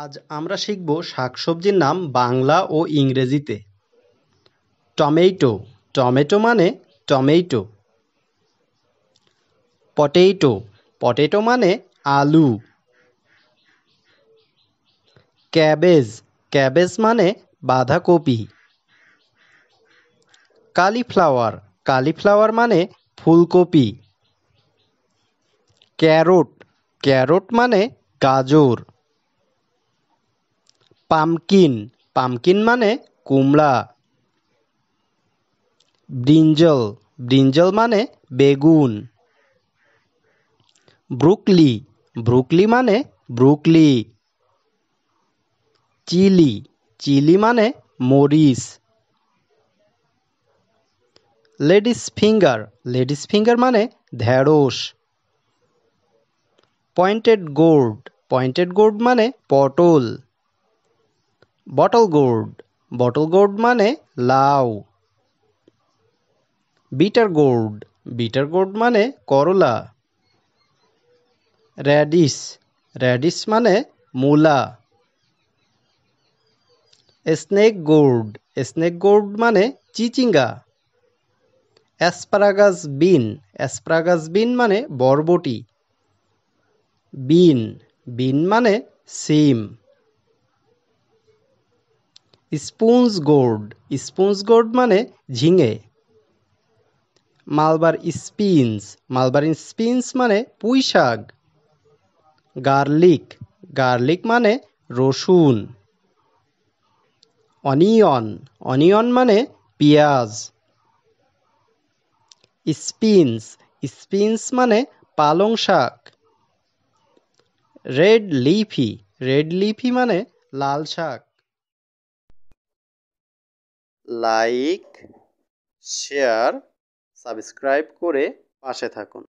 আজ আমরা শিখব শাকসবজির নাম বাংলা ও ইংরেজিতে টমেটো টমেটো মানে টমেটো পটেটো পটেটো মানে আলু ক্যাবেজ ক্যাবেজ মানে বাঁধাকপি কালিফ্লাওয়ার কালিফ্লাওয়ার মানে ফুলকপি ক্যারোট ক্যারোট মানে গাজর পামকিন পামকিন মানে কুমড়া ব্রিঞ্জল ব্রিঞ্জল মানে বেগুন ব্রুকলি ব্রুকলি মানে ব্রুকলি চিলি চিলি মানে মরিচ লেডিস ফিঙ্গার লেডিস ফিঙ্গার মানে ঢ্যাঁড়স পয়েন্টেড গোর্ড পয়েন্টেড গোর্ড মানে পটল বটল গোর্ড বটল গোর্ড মানে লাউ বিটার গোর্ড বিটার গোর্ড মানে করলা র্যাডিস র্যাডিস মানে মূলা স্নেক গোর্ড স্নেক গোর্ড মানে চিচিঙ্গা অ্যাসপারাগাস বিন অ্যাসপারাগাস বিন মানে বরবটি বিন বিন মানে সিম স্পুঞ্জ গোর্ড স্পুঞ্জ গোর্ড মানে ঝিঙে মালবার স্পিনস মালবার স্পিনস মানে পুঁই শাক গার্লিক গার্লিক মানে রসুন অনিয়ন অনিয়ন মানে পেঁয়াজ স্পিনস স্পিনস মানে পালং শাক রেড লিফি রেড লিফি মানে লাল শাক লাইক শেয়ার সাবস্ক্রাইব করে পাশে থাকুন